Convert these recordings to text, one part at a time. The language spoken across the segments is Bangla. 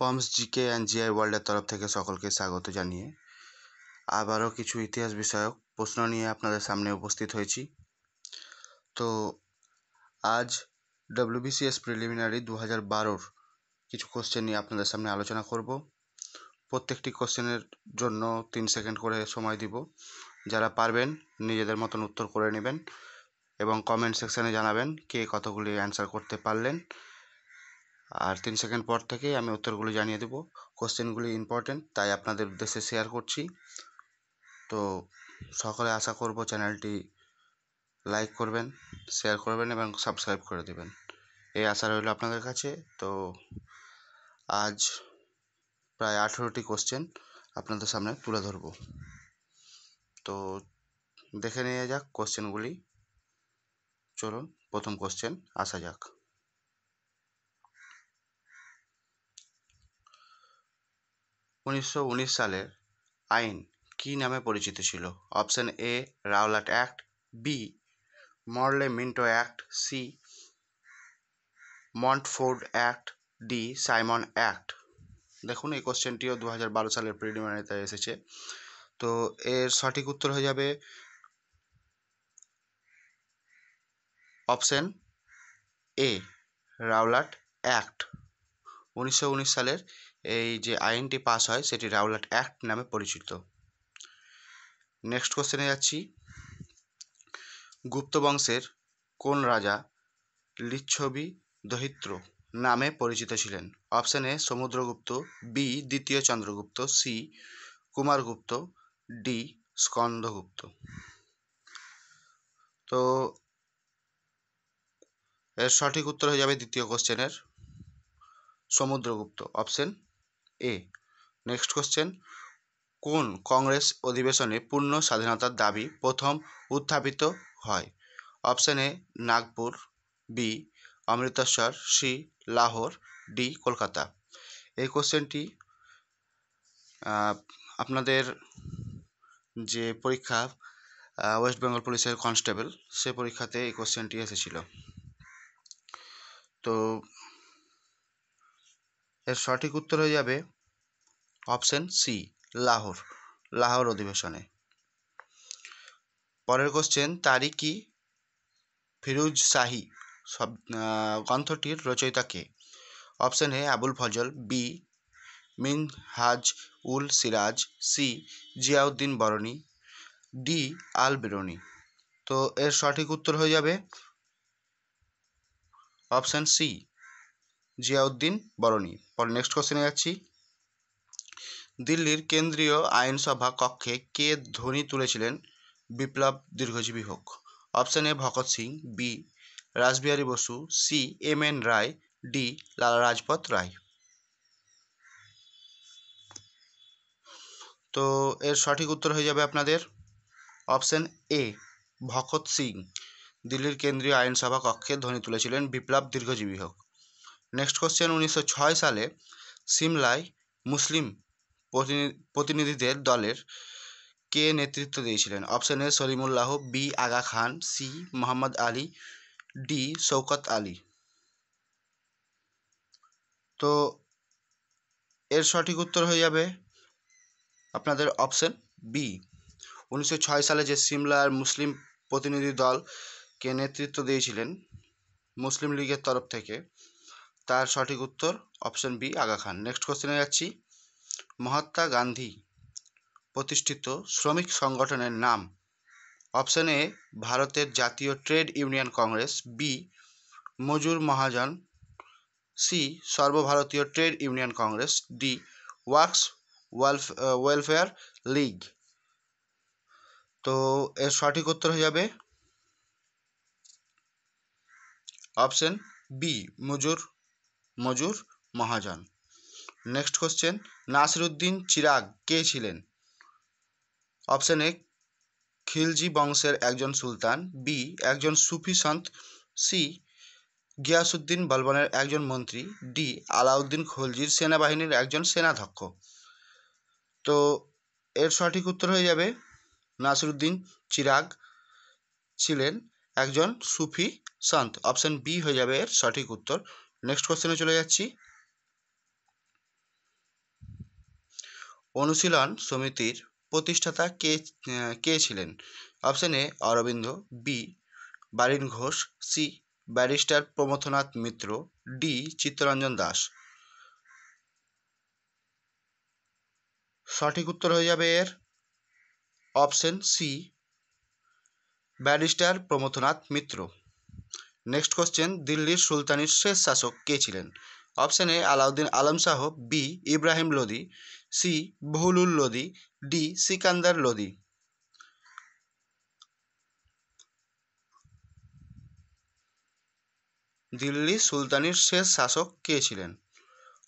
পমস জিকে অ্যান্ড জিআই ওয়ার্ল্ডের তরফ থেকে সকলকে স্বাগত জানিয়ে আবারও কিছু ইতিহাস বিষয়ক প্রশ্ন নিয়ে আপনাদের সামনে উপস্থিত হয়েছি তো আজ ডব্লিউবিসিএস প্রিলিমিনারি দু হাজার বারোর কিছু কোশ্চেন নিয়ে আপনাদের সামনে আলোচনা করব প্রত্যেকটি কোশ্চেনের জন্য তিন সেকেন্ড করে সময় দিব যারা পারবেন নিজেদের মতন উত্তর করে নেবেন এবং কমেন্ট সেকশানে জানাবেন কে কতগুলি অ্যান্সার করতে পারলেন আর তিন সেকেন্ড পর থেকেই আমি উত্তরগুলো জানিয়ে দেবো কোশ্চেনগুলি ইম্পর্টেন্ট তাই আপনাদের উদ্দেশ্যে শেয়ার করছি তো সকলে আশা করব চ্যানেলটি লাইক করবেন শেয়ার করবেন এবং সাবস্ক্রাইব করে দেবেন এই আশা রইল আপনাদের কাছে তো আজ প্রায় আঠেরোটি কোশ্চেন আপনাদের সামনে তুলে ধরব তো দেখে নেওয়া যাক কোশ্চেনগুলি চলুন প্রথম কোশ্চেন আসা যাক উনিশশো উনিশ সালের আইন কী নামে পরিচিত ছিল option A Rowlatt act B Morley Minto act C Montford act D Simon act দেখুন এই কোশ্চেনটিও দু হাজার বারো সালের প্রিলিমিনারিতে এসেছে তো এর সঠিক উত্তর হয়ে যাবে অপশন এ রাওলাট অ্যাক্ট উনিশশো সালের এই যে আইনটি পাস হয় সেটি রাউলাট অ্যাক্ট নামে পরিচিত নেক্সট কোশ্চেনে যাচ্ছি গুপ্ত বংশের কোন রাজা লিচ্ছবি দহিত্র নামে পরিচিত ছিলেন অপশান এ সমুদ্রগুপ্ত বি দ্বিতীয় চন্দ্রগুপ্ত সি কুমারগুপ্ত ডি স্কন্দগুপ্ত তো এর সঠিক উত্তর হয়ে যাবে দ্বিতীয় কোশ্চেনের Samudragupta option A next question কোন কংগ্রেস অধিবেশনে পূর্ণ স্বাধীনতার দাবি প্রথম উত্থাপিত হয় option A Nagpur B Amritsar C Lahore D Kolkata এই কোশ্চেনটি আপনাদের যে পরীক্ষা ওয়েস্ট বেঙ্গল পুলিশের কনস্টেবল সে পরীক্ষাতে এই কোশ্চেনটি এসেছিল তো এর সঠিক উত্তর হয়ে যাবে অপশন সি লাহোর লাহোর অধিবেশনে পরের কোশ্চেন তারিকি ফিরুজ শাহি সব গ্রন্থটির রচয়িতা কে option A Abul Fazl B Minhaj ul Siraj C Ziauddin Barani D Al Biruni তো এর সঠিক উত্তর হয়ে যাবে অপশান সি জিয়াউদ্দিন বরণী পরে নেক্সট কোশ্চেনে যাচ্ছি দিল্লির কেন্দ্রীয় আইনসভা কক্ষে কে ধ্বনি তুলেছিলেন বিপ্লব দীর্ঘজীবী হোক option A Bhagat Singh B Rashbehari Bose C M N Roy D Lala Lajpat রায় তো এর সঠিক উত্তর হয়ে যাবে আপনাদের অপশান এ ভগৎ সিং দিল্লির কেন্দ্রীয় আইনসভা কক্ষে ধ্বনি তুলেছিলেন বিপ্লব দীর্ঘজীবী হোক নেক্সট কোশ্চেন উনিশশো সালে সিমলায় মুসলিম প্রতিনিধিদের দলের কে নেতৃত্ব দিয়েছিলেন option A Salimullah B Aga Khan C Mohammad Ali D Shaukat Ali তো এর সঠিক উত্তর হয়ে যাবে আপনাদের অপশন বি উনিশশো সালে যে সিমলার মুসলিম প্রতিনিধি দলকে নেতৃত্ব দিয়েছিলেন মুসলিম লীগের তরফ থেকে তার সঠিক উত্তর option B Aga Khan next কোশ্চেনে যাচ্ছি মহাত্মা গান্ধী প্রতিষ্ঠিত শ্রমিক সংগঠনের নাম অপশান এ ভারতের জাতীয় trade union Congress B Majur Mahajan C সর্বভারতীয় trade union Congress D works welfare league তো এর সঠিক উত্তর হয়ে যাবে option B Majur Majur Mahajan next question Nasiruddin Chirag কে ছিলেন অপশান এ খিলজি বংশের একজন সুলতান বি একজন সুফি সন্ত সি গিয়াসুদ্দিন বলবনের একজন মন্ত্রী ডি আলাউদ্দিন খলজির সেনাবাহিনীর একজন সেনাধ্যক্ষ তো এর সঠিক উত্তর হয়ে যাবে নাসিরুদ্দিন চিরাগ ছিলেন একজন সুফি সন্ত অপশান বি হয়ে যাবে এর সঠিক উত্তর নেক্সট কোশ্চেনে চলে যাচ্ছি অনুশীলন সমিতির প্রতিষ্ঠাতা কে কে ছিলেন option A Aurobindo B Barin Ghosh C barrister Pramathanath Mitra D Chittaranjan Das সঠিক উত্তর হয়ে যাবে এর option C barrister Pramathanath Mitra next question দিল্লির সুলতানির শেষ শাসক কে ছিলেন option A Alauddin Alam Shah B Ibrahim Lodi C Bahlul Lodi D Sikandar Lodi Delhi সুলতানির শেষ শাসক কে ছিলেন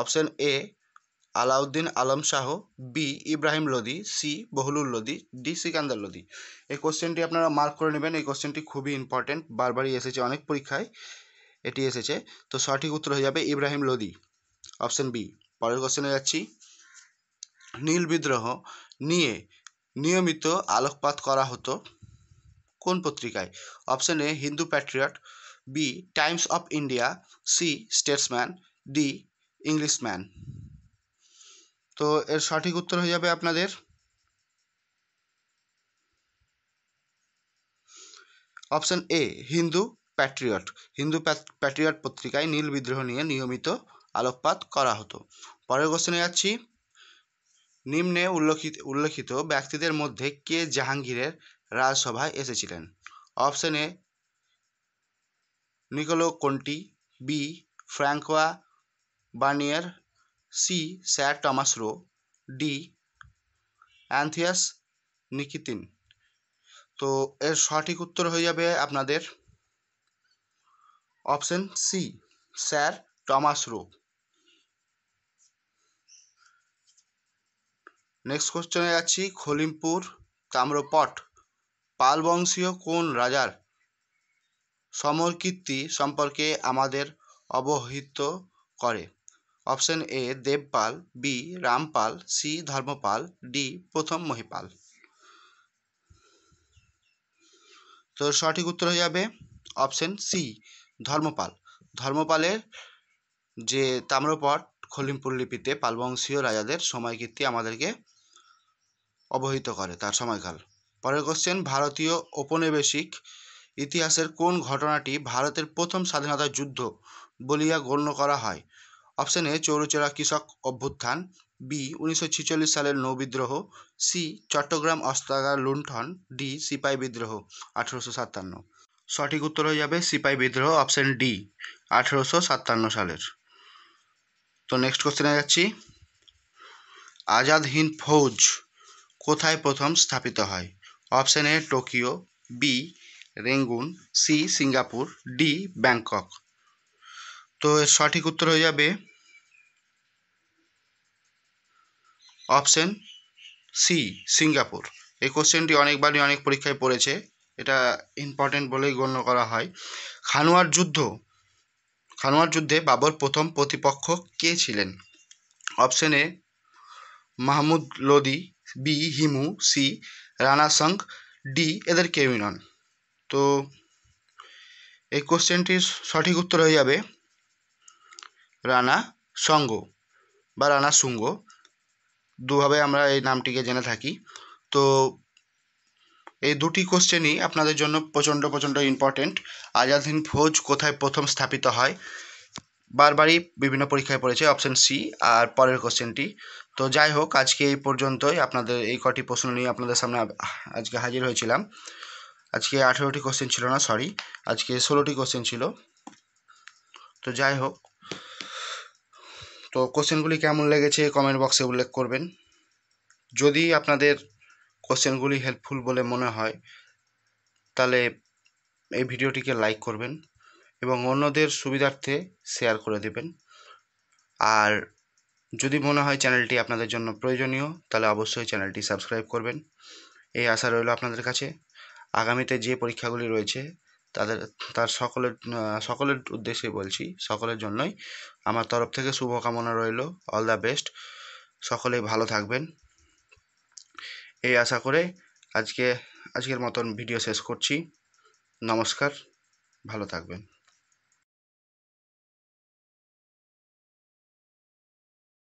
option A Alauddin Alam Shah B Ibrahim Lodi C Bahlul Lodi D Sikandar Lodi এই কোশ্চেনটি আপনারা মার্ক করে নেবেন এই কোশ্চেনটি খুবই ইম্পর্ট্যান্ট বারবারই এসেছে অনেক পরীক্ষায় এটি এসেছে তো সঠিক উত্তর হয়ে যাবে ইব্রাহিম লোদি অপশন বি পরের কোশ্চেনে যাচ্ছি নীল বিদ্রোহ নিয়ে নিয়মিত আলোকপাত করা হতো কোন পত্রিকায় option A Hindu Patriot B Times of India C Statesman D Englishman তো এর সঠিক উত্তর হয়ে যাবে আপনাদের option A Hindu Patriot Hindu Patriot পত্রিকায় নীল বিদ্রোহ নিয়ে নিয়মিত আলোকপাত করা হতো পরের কোশ্চেনে যাচ্ছি নিম্নে উল্লেখিত উল্লেখিত ব্যক্তিদের মধ্যে কে জাহাঙ্গীরের রাজসভায় এসেছিলেন অপশানে Niccolo Conti B Francois Bernier C sir Thomas Roe D অ্যান্থিয়াস নিকিতিন তো এর সঠিক উত্তর হয়ে যাবে আপনাদের option C sir Thomas Roe next কোশ্চেনে যাচ্ছি খলিমপুর তাম্রপট পাল বংশীয় কোন রাজার সমরকীর্তি সম্পর্কে আমাদের অবহিত করে option A Devapala B Rampala C Dharmapala D প্রথম মহিপাল তো সঠিক উত্তর হয়ে যাবে অপশন সি ধর্মপাল ধর্মপালের যে তাম্রপট খলিমপুর লিপিতে পালবংশীয় রাজাদের সময়কীর্তি আমাদেরকে অবহিত করে তার সময়কাল পরের কোশ্চেন ভারতীয় ঔপনিবেশিক ইতিহাসের কোন ঘটনাটি ভারতের প্রথম স্বাধীনতা যুদ্ধ বলিয়া গণ্য করা হয় অপশন এ কৃষক অভ্যুত্থান বি উনিশশো সালের নৌবিদ্রোহ সি চট্টগ্রাম অস্ত্রাগার লুণ্ঠন ডি সিপাই বিদ্রোহ আঠেরোশো সাতান্ন সঠিক উত্তর হয়ে যাবে সিপাই বিদ্রোহ অপশন ডি আঠেরোশো সাতান্ন সালের তো নেক্সট কোশ্চেনে যাচ্ছি আজাদ হিন্দ ফৌজ কোথায় প্রথম স্থাপিত হয় option A Tokyo B Rangoon C Singapore D Bangkok তো এর সঠিক উত্তর হয়ে যাবে অপশান সি সিঙ্গাপুর এই কোশ্চেনটি অনেকবারই অনেক পরীক্ষায় পড়েছে এটা ইম্পর্টেন্ট বলেই গণ্য করা হয় খানোয়ার যুদ্ধ খানোয়ার যুদ্ধে বাবর প্রথম প্রতিপক্ষ কে ছিলেন option A Mahmud Lodi B Hemu C Rana Sanga D এদের কেউই নন তো এই কোশ্চেনটির সঠিক উত্তর হয়ে যাবে রানা সঙ্গ বা রানা শুঙ্গ দুভাবে আমরা এই নামটিকে জেনে থাকি তো এই দুটি কোশ্চেনই আপনাদের জন্য প্রচণ্ড প্রচণ্ড ইম্পর্টেন্ট আজাদ হিন্দ ফৌজ কোথায় প্রথম স্থাপিত হয় বারবারই বিভিন্ন পরীক্ষায় পড়েছে অপশান সি আর পরের কোশ্চেনটি তো যাই হোক আজকে এই পর্যন্তই আপনাদের এই কটি প্রশ্ন নিয়ে আপনাদের সামনে আজকে হাজির হয়েছিলাম আজকে আঠেরোটি কোশ্চেন ছিল না সরি আজকে ষোলোটি কোশ্চেন ছিল তো যাই হোক তো কোশ্চেনগুলি কেমন লেগেছে কমেন্ট বক্সে উল্লেখ করবেন যদি আপনাদের কোশ্চেনগুলি হেল্পফুল বলে মনে হয় তাহলে এই ভিডিওটিকে লাইক করবেন এবং অন্যদের সুবিধার্থে শেয়ার করে দেবেন আর যদি মনে হয় চ্যানেলটি আপনাদের জন্য প্রয়োজনীয় তাহলে অবশ্যই চ্যানেলটি সাবস্ক্রাইব করবেন এই আশা রইল আপনাদের কাছে আগামীতে যে পরীক্ষাগুলি রয়েছে তাদের তার সকলের সকলের উদ্দেশ্যে বলছি সকলের জন্যই আমার তরফ থেকে শুভকামনা রইল অল দ্য বেস্ট সকলেই ভালো থাকবেন এই আশা করে আজকে আজকের মতন ভিডিও শেষ করছি নমস্কার ভালো থাকবেন